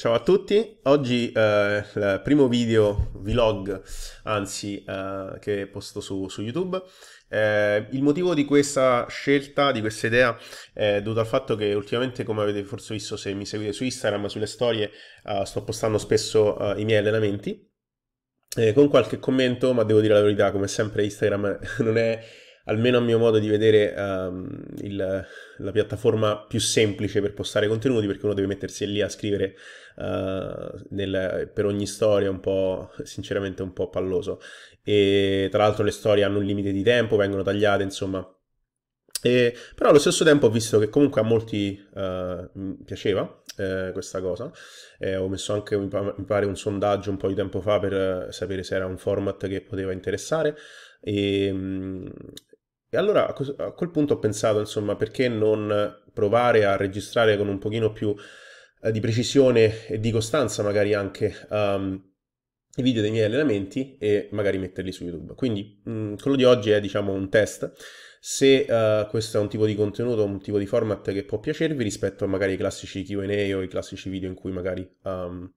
Ciao a tutti, oggi eh, il primo video vlog, anzi, eh, che posto su, su YouTube. Eh, il motivo di questa scelta, di questa idea, è dovuto al fatto che ultimamente, come avete forse visto se mi seguite su Instagram, sulle storie, eh, sto postando spesso eh, i miei allenamenti, eh, con qualche commento, ma devo dire la verità, come sempre Instagram non è almeno a mio modo di vedere, um, il, la piattaforma più semplice per postare contenuti, perché uno deve mettersi lì a scrivere uh, nel, per ogni storia, un po', sinceramente un po' palloso. E tra l'altro le storie hanno un limite di tempo, vengono tagliate, insomma. E, però allo stesso tempo ho visto che comunque a molti uh, piaceva eh, questa cosa, eh, ho messo anche mi pare un sondaggio un po' di tempo fa per eh, sapere se era un format che poteva interessare e, ehm, e allora a quel punto ho pensato, insomma, perché non provare a registrare con un pochino più eh, di precisione e di costanza magari anche um, i video dei miei allenamenti e magari metterli su YouTube. Quindi mh, mm, quello di oggi è, diciamo, un test. Se uh, questo è un tipo di contenuto, un tipo di format che può piacervi rispetto a magari i classici Q&A o i classici video in cui magari um,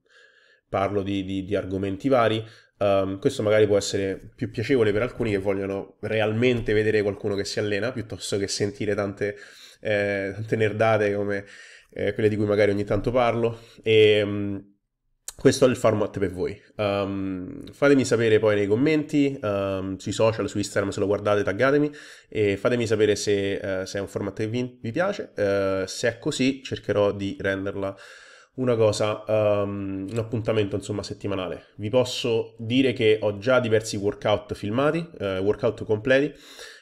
parlo di, di, di argomenti vari. Um, questo magari può essere più piacevole per alcuni che vogliono realmente vedere qualcuno che si allena piuttosto che sentire tante, eh, tante nerdate come eh, quelle di cui magari ogni tanto parlo. E, um, questo è il format per voi. Um, fatemi sapere poi nei commenti, um, sui social, su Instagram se lo guardate, taggatemi e fatemi sapere se, uh, se è un format che vi, vi piace. Uh, se è così cercherò di renderla una cosa, um, un appuntamento insomma settimanale. Vi posso dire che ho già diversi workout filmati, eh, workout completi,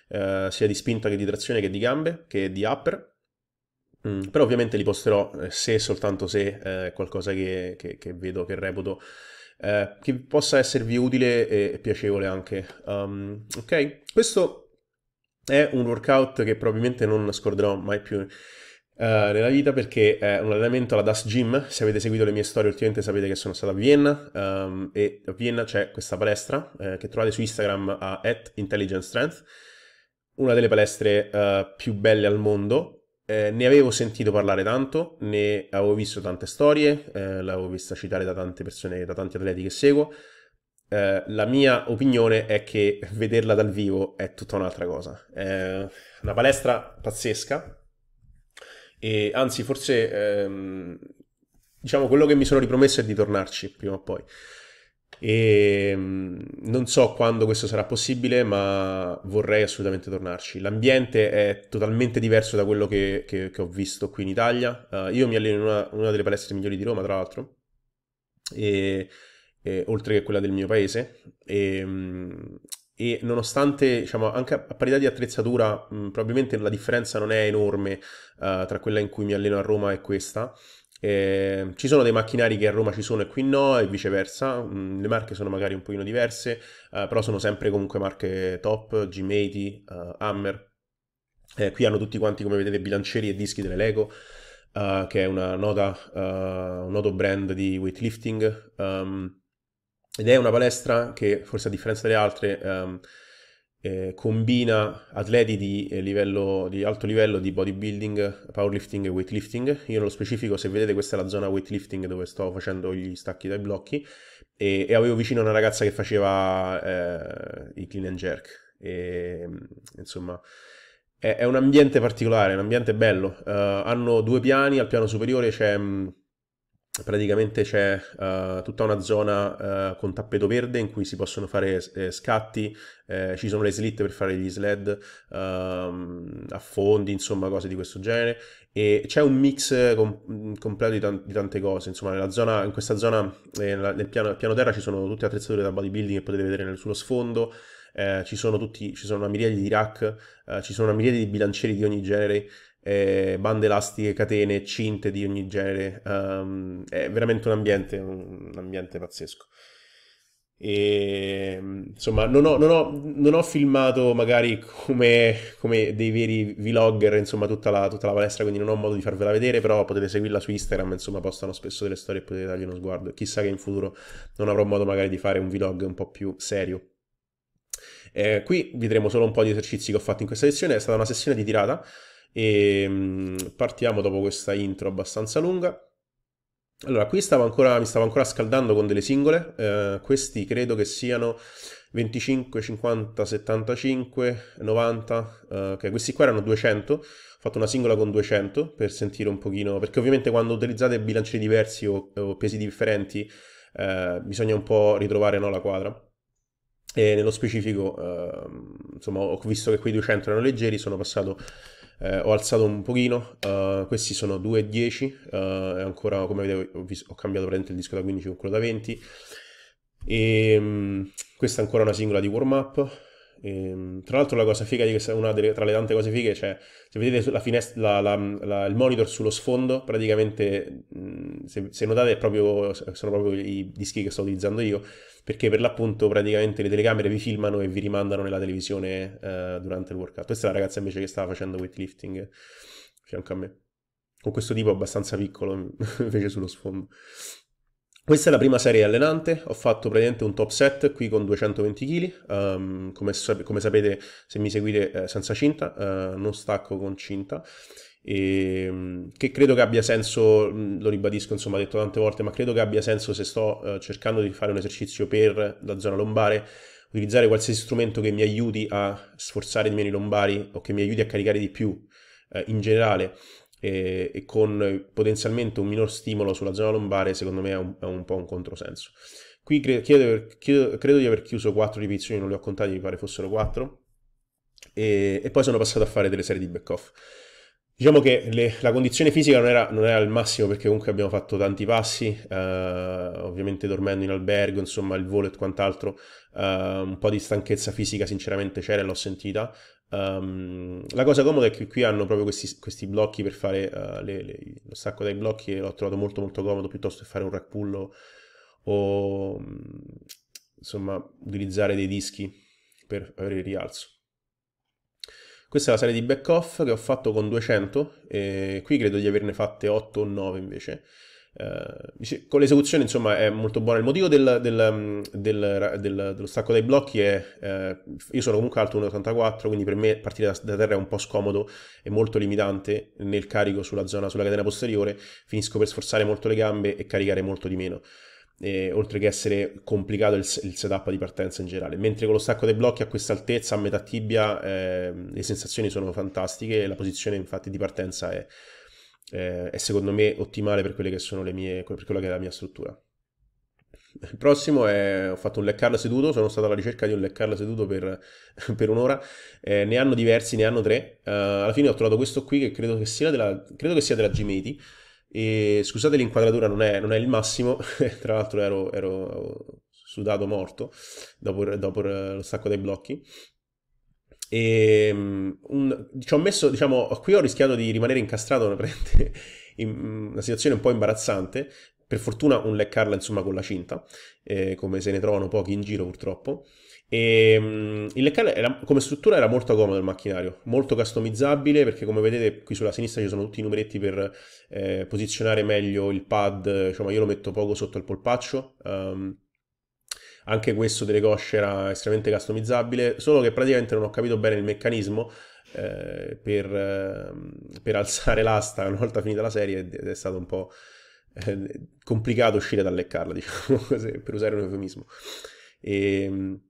eh, sia di spinta che di trazione che di gambe, che di upper. Mm, però ovviamente li posterò eh, se e soltanto se è eh, qualcosa che, che, che, vedo, che reputo, eh, che possa esservi utile e, e piacevole anche. Um, ok? Questo è un workout che probabilmente non scorderò mai più eh, nella vita perché è un allenamento alla Das Gym, se avete seguito le mie storie ultimamente sapete che sono stato a Vienna um, e a Vienna c'è questa palestra eh, che trovate su Instagram a Intelligent Strength, una delle palestre uh, più belle al mondo. Eh, ne avevo sentito parlare tanto, ne avevo visto tante storie, eh, l'avevo vista citare da tante persone, da tanti atleti che seguo. Eh, la mia opinione è che vederla dal vivo è tutta un'altra cosa. È eh, una palestra pazzesca, e anzi, forse ehm, diciamo quello che mi sono ripromesso è di tornarci prima o poi. E ehm, non so quando questo sarà possibile, ma vorrei assolutamente tornarci. L'ambiente è totalmente diverso da quello che, che, che ho visto qui in Italia. Uh, io mi alleno in una, una, delle palestre migliori di Roma, tra l'altro, e, e, oltre che quella del mio paese. E, ehm, e nonostante, diciamo, anche a parità di attrezzatura, mh, probabilmente la differenza non è enorme uh, tra quella in cui mi alleno a Roma e questa. Eh, ci sono dei macchinari che a Roma ci sono e qui no, e viceversa. Mm, le marche sono magari un pochino diverse, uh, però sono sempre comunque marche top, G-Mate, uh, Hammer. Eh, qui hanno tutti quanti, come vedete, bilancieri e dischi delle Lego, che è una nota, un noto brand di weightlifting. Um, ed è una palestra che, forse a differenza delle altre, ehm, eh, combina atleti di, eh, livello, di, alto livello di bodybuilding, powerlifting e weightlifting. Io nello specifico, se vedete, questa è la zona weightlifting dove sto facendo gli stacchi dai blocchi e, e avevo vicino una ragazza che faceva eh, i clean and jerk. E, insomma, è, è, un ambiente particolare, un ambiente bello. Uh, hanno due piani, al piano superiore c'è... Mh, praticamente c'è uh, tutta una zona uh, con tappeto verde in cui si possono fare eh, scatti, eh, ci sono le slit per fare gli sled, uh, fondi, insomma cose di questo genere e c'è un mix eh, com- mm, completo di, tan- di, tante cose, insomma zona, in questa zona, eh, nella, nel piano, piano, terra ci sono tutte le attrezzature da bodybuilding che potete vedere nel, sullo sfondo, ci sono, tutti, ci, sono una miriade di rack, ci sono una miriade di bilancieri di ogni genere, eh, bande elastiche, catene, cinte di ogni genere. Um, è veramente un ambiente, un ambiente pazzesco. E, ehm, insomma, non ho, non, ho, non ho, filmato magari come, come dei veri vlogger, insomma, tutta la, tutta la, palestra, quindi non ho modo di farvela vedere, però potete seguirla su Instagram, insomma, postano spesso delle storie e potete dargli uno sguardo. Chissà che in futuro non avrò modo magari di fare un vlog un po' più serio. Eh, qui vedremo solo un po' di esercizi che ho fatto in questa sessione, è stata una sessione di tirata, e ehm, partiamo dopo questa intro abbastanza lunga. Allora, qui stavo ancora, mi stavo ancora scaldando con delle singole, eh, questi credo che siano 25, 50, 75, 90, eh, ok, questi qua erano 200, ho fatto una singola con 200 per sentire un pochino, perché ovviamente quando utilizzate bilanci diversi o, o pesi differenti eh, bisogna un po' ritrovare no, la quadra. E nello specifico, ehm, insomma, ho visto che quei 200 erano leggeri, sono passato eh, ho alzato un pochino, uh, questi sono 2,10, uh, è ancora come vedete ho, ho, cambiato praticamente il disco da 15 con quello da 20 e um, questa è ancora una singola di warm up, Ehm, tra l'altro la cosa figa di questa, una delle, tra le tante cose fighe, cioè se vedete la finestra, la, la, la, il monitor sullo sfondo, praticamente se, se notate proprio, sono proprio i dischi che sto utilizzando io, perché per l'appunto praticamente le telecamere vi filmano e vi rimandano nella televisione eh, durante il workout. Questa è la ragazza invece che stava facendo weightlifting fianco a me, con questo tipo abbastanza piccolo invece sullo sfondo. Questa è la prima serie allenante, ho fatto praticamente un top set qui con 220 kg, um, come, come, sapete se mi seguite eh, senza cinta, eh, non stacco con cinta, e, ehm, che credo che abbia senso, lo ribadisco insomma detto tante volte, ma credo che abbia senso se sto eh, cercando di fare un esercizio per la zona lombare, utilizzare qualsiasi strumento che mi aiuti a sforzare di meno i lombari o che mi aiuti a caricare di più eh, in generale e, e, con potenzialmente un minor stimolo sulla zona lombare, secondo me è un, è un po' un controsenso. Qui credo, credo, di aver, credo, credo, di aver chiuso 4 ripetizioni, non le ho contate, mi pare fossero 4. E, e poi sono passato a fare delle serie di back-off. Diciamo che le, la condizione fisica non era, non era, al massimo perché comunque abbiamo fatto tanti passi, eh, ovviamente dormendo in albergo, insomma il volo e quant'altro, eh, un po' di stanchezza fisica sinceramente c'era e l'ho sentita. Um, la cosa comoda è che qui hanno proprio questi, questi blocchi per fare uh, le, le, lo stacco dai blocchi e l'ho trovato molto molto comodo piuttosto che fare un rack o mm, insomma utilizzare dei dischi per avere il rialzo. Questa è la serie di back off che ho fatto con 200 e qui credo di averne fatte 8 o 9 invece. Eh, con l'esecuzione insomma è molto buona il motivo del, del, del, dello stacco dai blocchi è eh, io sono comunque alto 1,84 quindi per me partire da, da, terra è un po' scomodo e molto limitante nel carico sulla zona sulla catena posteriore finisco per sforzare molto le gambe e caricare molto di meno eh, oltre che essere complicato il, il, setup di partenza in generale. Mentre con lo stacco dei blocchi a questa altezza, a metà tibia, eh, le sensazioni sono fantastiche, la posizione infatti di partenza è, è secondo me ottimale per, quelle che sono le mie, per quella che è la mia struttura. Il prossimo è, ho fatto un leccarla seduto, sono stato alla ricerca di un leccarla seduto per, per un'ora, eh, ne hanno diversi, ne hanno tre, uh, alla fine ho trovato questo qui che credo che sia della, credo della Gimeti, e scusate l'inquadratura, non è, non è il massimo, tra l'altro ero, ero, sudato morto dopo, dopo lo stacco dei blocchi. E ehm, un, ci ho messo, diciamo, qui ho rischiato di rimanere incastrato in una situazione un po' imbarazzante. Per fortuna un leccarla insomma con la cinta, eh, come se ne trovano pochi in giro purtroppo. E, ehm, il leccane come struttura era molto comodo il macchinario, molto customizzabile perché come vedete qui sulla sinistra ci sono tutti i numeretti per eh, posizionare meglio il pad, diciamo io lo metto poco sotto il polpaccio, um, anche questo delle cosce era estremamente customizzabile, solo che praticamente non ho capito bene il meccanismo eh, per, eh, per, alzare l'asta una volta finita la serie ed è stato un po' eh, complicato uscire dal leccarla, diciamo così, per usare un eufemismo. E, ehm,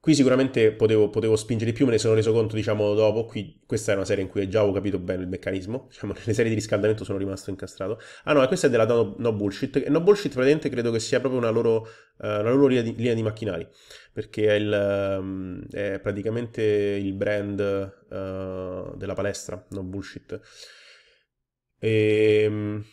Qui sicuramente potevo, potevo, spingere di più, me ne sono reso conto, diciamo, dopo. Qui, questa è una serie in cui già avevo capito bene il meccanismo. Diciamo, nelle serie di riscaldamento sono rimasto incastrato. Ah no, questa è della No, no Bullshit. E No Bullshit praticamente credo che sia proprio una loro, uh, una loro linea, di, linea, di, macchinari. Perché è, il, um, è praticamente il brand uh, della palestra, No Bullshit. Ehm... Um,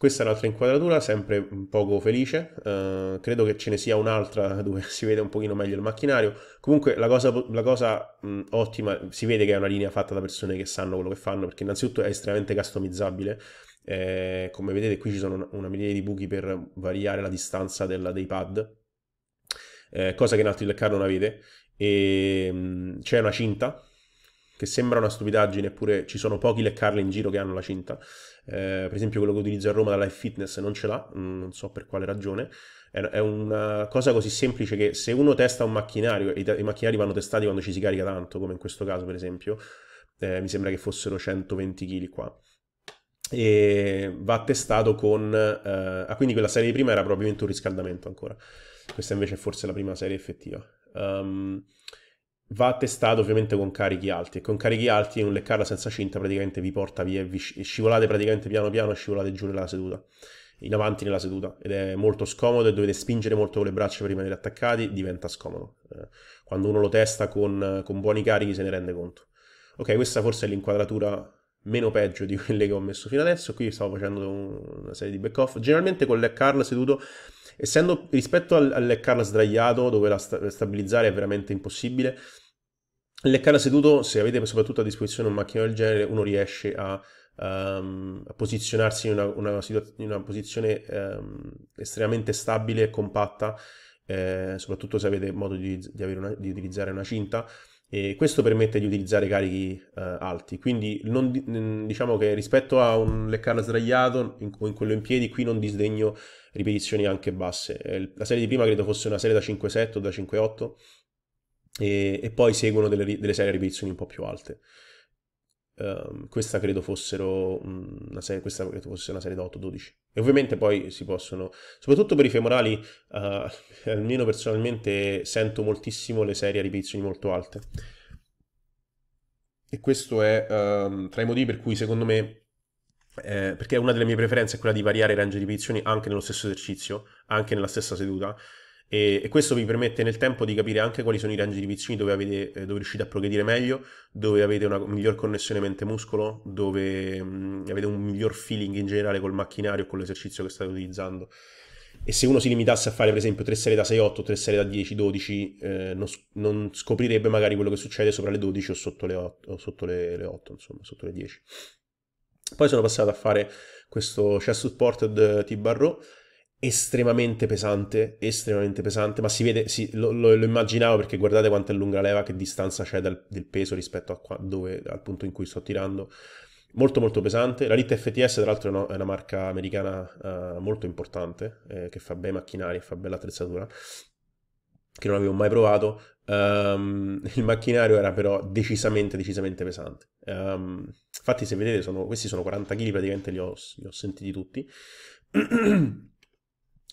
questa è un'altra inquadratura, sempre un poco felice, eh, credo che ce ne sia un'altra dove si vede un pochino meglio il macchinario, comunque la cosa, la cosa mh, mm, ottima, si vede che è una linea fatta da persone che sanno quello che fanno, perché innanzitutto è estremamente customizzabile, eh, come vedete qui ci sono una, una migliaia di buchi per variare la distanza della, dei pad, eh, cosa che in altri del non avete, e mm, c'è una cinta che sembra una stupidaggine, eppure ci sono pochi leccarle in giro che hanno la cinta. Eh, per esempio quello che utilizzo a Roma da Life Fitness non ce l'ha, mm, non so per quale ragione. È, una cosa così semplice che se uno testa un macchinario, i, i, macchinari vanno testati quando ci si carica tanto, come in questo caso per esempio, eh, mi sembra che fossero 120 kg qua. E va testato con... Eh, ah, quindi quella serie di prima era probabilmente un riscaldamento ancora. Questa invece è forse la prima serie effettiva. Um, va testato ovviamente con carichi alti e con carichi alti un leccarla senza cinta praticamente vi porta via, vi scivolate praticamente piano piano e scivolate giù nella seduta, in avanti nella seduta ed è molto scomodo e dovete spingere molto con le braccia per rimanere attaccati, diventa scomodo. Eh. quando uno lo testa con, con, buoni carichi se ne rende conto. Ok, questa forse è l'inquadratura meno peggio di quelle che ho messo fino adesso, qui stavo facendo una serie di back off, generalmente con leccarla seduto essendo rispetto al, al leccarla sdraiato dove la sta, stabilizzare è veramente impossibile leccare a seduto, se avete soprattutto a disposizione un macchino del genere, uno riesce a, um, a posizionarsi in una, una, situa- in una posizione um, estremamente stabile e compatta, eh, soprattutto se avete modo di, di, una, di, utilizzare una cinta. E questo permette di utilizzare carichi uh, alti, quindi non, diciamo che rispetto a un leccarla sdraiato in, o in quello in piedi, qui non disdegno ripetizioni anche basse. Eh, la serie di prima credo fosse una serie da 5-7 o da 5 e, e poi seguono delle, delle serie a ripetizioni un po' più alte. Um, questa credo fossero una serie, questa credo fosse una serie da 8-12. E ovviamente poi si possono, soprattutto per i femorali, uh, almeno personalmente sento moltissimo le serie a ripetizioni molto alte. E questo è um, tra i motivi per cui secondo me, eh, perché una delle mie preferenze è quella di variare il range di ripetizioni anche nello stesso esercizio, anche nella stessa seduta, e, e, questo vi permette nel tempo di capire anche quali sono i range di pizzioni dove, avete, eh, dove riuscite a progredire meglio, dove avete una miglior connessione mente-muscolo, dove mh, mm, avete un miglior feeling in generale col macchinario, con l'esercizio che state utilizzando. E se uno si limitasse a fare per esempio 3 serie da 6-8, 3 serie da 10-12, eh, non, non, scoprirebbe magari quello che succede sopra le 12 o sotto le 8, sotto le, le 8 insomma, sotto le 10. Poi sono passato a fare questo chest supported T-bar row, estremamente pesante, estremamente pesante, ma si vede, si, lo, lo, lo, immaginavo perché guardate quanto è lunga leva, che distanza c'è dal, del peso rispetto a qua, dove, al punto in cui sto tirando, molto molto pesante, la Rit FTS tra l'altro è una, è una marca americana uh, molto importante, eh, che fa bei macchinari, fa bella attrezzatura, che non avevo mai provato, um, il macchinario era però decisamente decisamente pesante, um, infatti se vedete sono, questi sono 40 kg praticamente li ho, li ho sentiti tutti,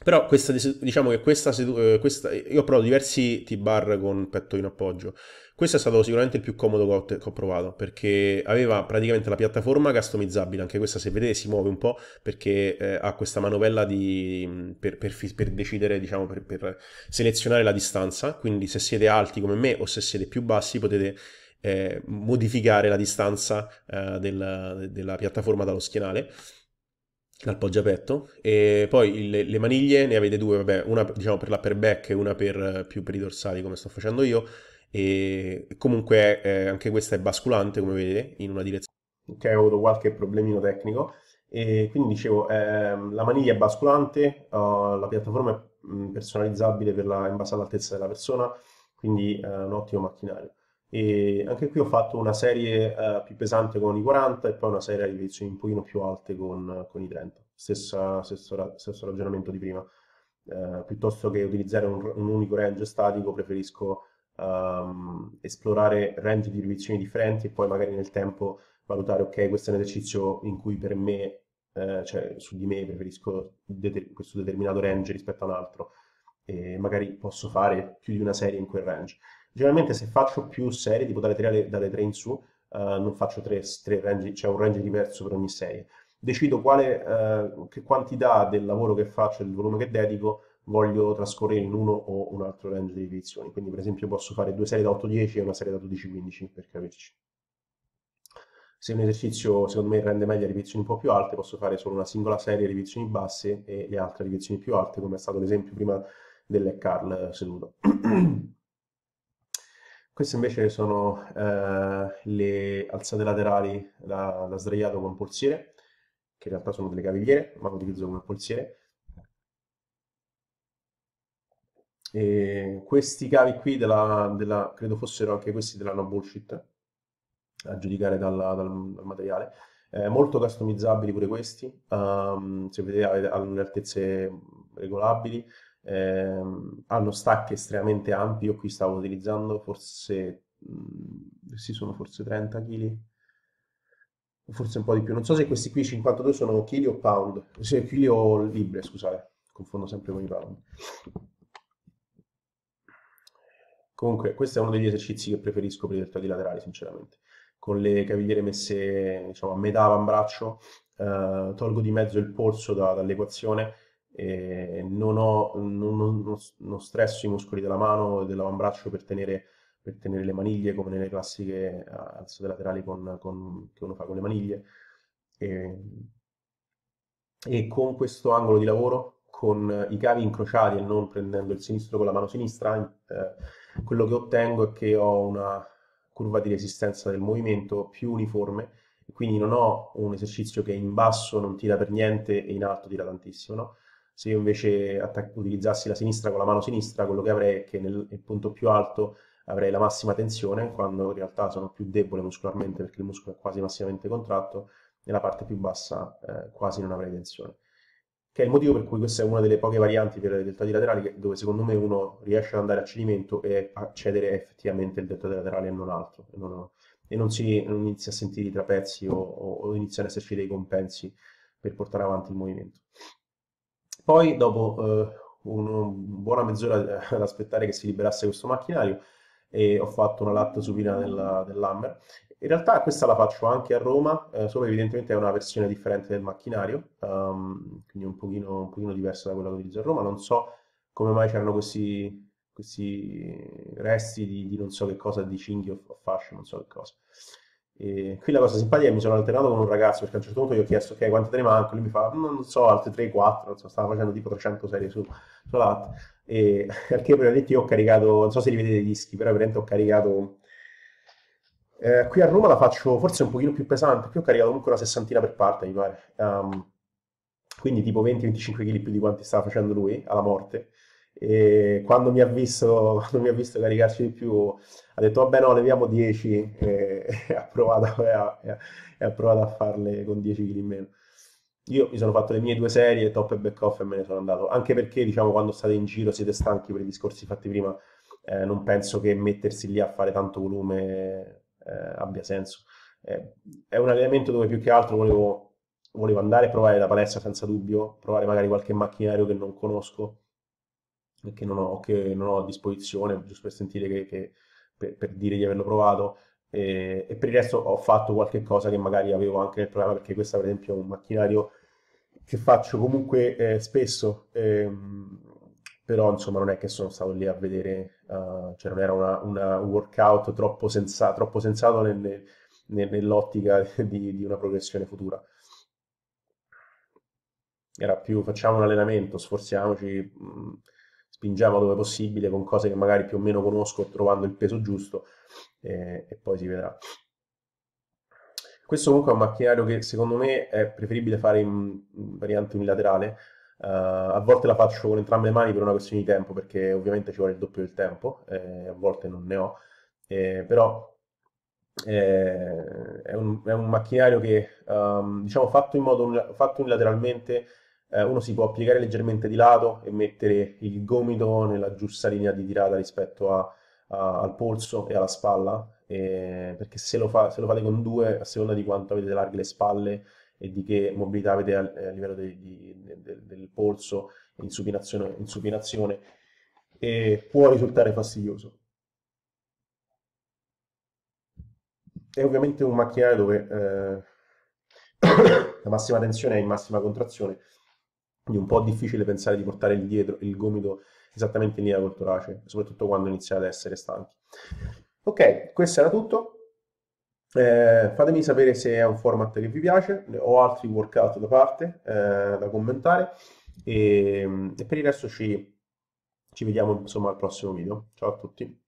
Però questa, diciamo che questa, eh, questa io ho provato diversi T-bar con petto in appoggio. Questo è stato sicuramente il più comodo che ho, provato perché aveva praticamente la piattaforma customizzabile, anche questa se vedete si muove un po' perché eh, ha questa manovella di, mm, per, per, per, decidere, diciamo, per, per selezionare la distanza, quindi se siete alti come me o se siete più bassi potete eh, modificare la distanza eh, del, della piattaforma dallo schienale dal poggiapetto e poi le, le, maniglie ne avete due, vabbè, una diciamo per la per back e una per, eh, più per i dorsali come sto facendo io e comunque eh, anche questa è basculante come vedete in una direzione. Ok, ho avuto qualche problemino tecnico e quindi dicevo eh, la maniglia è basculante, uh, la piattaforma è personalizzabile la, in base all'altezza della persona, quindi è uh, eh, un ottimo macchinario. E anche qui ho fatto una serie eh, più pesante con i 40 e poi una serie a ripetizioni un pochino più alte con, con i 30. Stessa, stesso, ra- stesso, ragionamento di prima. Eh, piuttosto che utilizzare un, un, unico range statico, preferisco ehm, esplorare range di ripetizioni differenti e poi magari nel tempo valutare, ok, questo è un esercizio in cui per me, eh, cioè su di me preferisco deter- questo determinato range rispetto a un altro e magari posso fare più di una serie in quel range. Generalmente se faccio più serie, tipo dalle 3, alle, dalle 3 in su, uh, non faccio 3, 3 range, c'è cioè un range diverso per ogni serie. Decido quale uh, che quantità del lavoro che faccio, del volume che dedico, voglio trascorrere in uno o un altro range di ripetizioni. Quindi per esempio posso fare due serie da 8-10 e una serie da 12-15, per capirci. Se un esercizio secondo me rende meglio ripetizioni un po' più alte, posso fare solo una singola serie ripetizioni basse e le altre ripetizioni più alte, come è stato l'esempio prima dell'Ecarl seduto. Queste invece sono eh, le alzate laterali da, da sdraiato con polsiere, che in realtà sono delle cavigliere, ma le utilizzo come polsiere. E questi cavi qui della, della, credo fossero anche questi della No Bullshit a giudicare dalla, dal, dal, materiale eh, molto customizzabili pure questi um, se vedete alle altezze regolabili ehm, hanno stack estremamente ampi, io qui stavo utilizzando forse, mh, mm, sì sono forse 30 kg, forse un po' di più, non so se questi qui 52 sono kg o pound, se kg o libre, scusate, confondo sempre con i pound. Comunque, questo è uno degli esercizi che preferisco per i deltati laterali, sinceramente. Con le cavigliere messe diciamo, a metà avambraccio, eh, tolgo di mezzo il polso da, dall'equazione eh, non, ho, non, non, non, stresso i muscoli della mano e dell'avambraccio per tenere, per tenere, le maniglie come nelle classiche alzate laterali con, con, che uno fa con le maniglie. E, e con questo angolo di lavoro, con i cavi incrociati e non prendendo il sinistro con la mano sinistra, eh, quello che ottengo è che ho una curva di resistenza del movimento più uniforme, quindi non ho un esercizio che in basso non tira per niente e in alto tira tantissimo, no? se io invece utilizzassi la sinistra con la mano sinistra, quello che avrei è che nel, nel punto più alto avrei la massima tensione, quando in realtà sono più debole muscolarmente perché il muscolo è quasi massimamente contratto, nella parte più bassa eh, quasi non avrei tensione. Che è il motivo per cui questa è una delle poche varianti per le deltati laterali dove secondo me uno riesce ad andare a cedimento e a cedere effettivamente il deltati laterale e non altro, e non, e non si, non inizia a sentire i trapezzi o, o, o iniziano ad esserci dei compensi per portare avanti il movimento. Poi dopo eh, una buona mezz'ora eh, ad aspettare che si liberasse questo macchinario e ho fatto una latta supina della, dell'Hammer. In realtà questa la faccio anche a Roma, eh, solo che evidentemente è una versione differente del macchinario, um, quindi un pochino, un pochino, diversa da quella che utilizzo a Roma. Non so come mai c'erano questi, questi resti di, di, non so che cosa, di cinghio o fascio, non so che cosa. E qui la cosa simpatica è che mi sono alternato con un ragazzo perché a un certo punto gli ho chiesto ok quante te ne manco lui mi fa non so altre 3-4 non so stava facendo tipo 300 serie su, LAT e perché praticamente io ho caricato non so se li vedete i dischi però veramente ho caricato eh, qui a Roma la faccio forse un pochino più pesante qui ho caricato comunque una sessantina per parte mi pare um, quindi tipo 20-25 kg più di quanti stava facendo lui alla morte e quando mi ha visto, quando mi ha visto caricarci di più ha detto vabbè no leviamo 10 e, e, ha, provato, e, ha, e ha, provato, a farle con 10 kg in meno. Io mi sono fatto le mie due serie, top e back off e me ne sono andato, anche perché diciamo quando state in giro siete stanchi per i discorsi fatti prima, eh, non penso che mettersi lì a fare tanto volume eh, abbia senso. Eh, è un allenamento dove più che altro volevo, volevo andare a provare la palestra senza dubbio, provare magari qualche macchinario che non conosco che non ho, che non ho a disposizione, giusto per sentire che, che per, per, dire di averlo provato. E, e, per il resto ho fatto qualche cosa che magari avevo anche nel programma, perché questo, per esempio, è un macchinario che faccio comunque eh, spesso. Ehm, però insomma non è che sono stato lì a vedere, uh, cioè non era una, una workout troppo, senza, troppo sensato nel, nel, nell'ottica di, di, una progressione futura. Era più facciamo un allenamento, sforziamoci, mh, mm, spingiamo dove possibile con cose che magari più o meno conosco trovando il peso giusto eh, e poi si vedrà. Questo comunque è un macchinario che secondo me è preferibile fare in variante unilaterale. Uh, a volte la faccio con entrambe le mani per una questione di tempo, perché ovviamente ci vuole il doppio del tempo, eh, a volte non ne ho, eh, però eh, è, un, è, un, macchinario che, um, diciamo, fatto, in modo, fatto unilateralmente eh, uno si può piegare leggermente di lato e mettere il gomito nella giusta linea di tirata rispetto a, a, al polso e alla spalla, eh, perché se lo, fa, se lo, fate con due, a seconda di quanto avete larghe le spalle e di che mobilità avete a, eh, a livello de, di, de, del polso in supinazione, in supinazione eh, può risultare fastidioso. È ovviamente un macchinario dove eh, la massima tensione è in massima contrazione, quindi un po' difficile pensare di portare indietro il gomito esattamente in linea col torace, soprattutto quando iniziate ad essere stanchi. Ok, questo era tutto. Eh, fatemi sapere se è un format che vi piace, ho altri workout da parte eh, da commentare e, mm, e, per il resto ci, ci vediamo insomma al prossimo video. Ciao a tutti.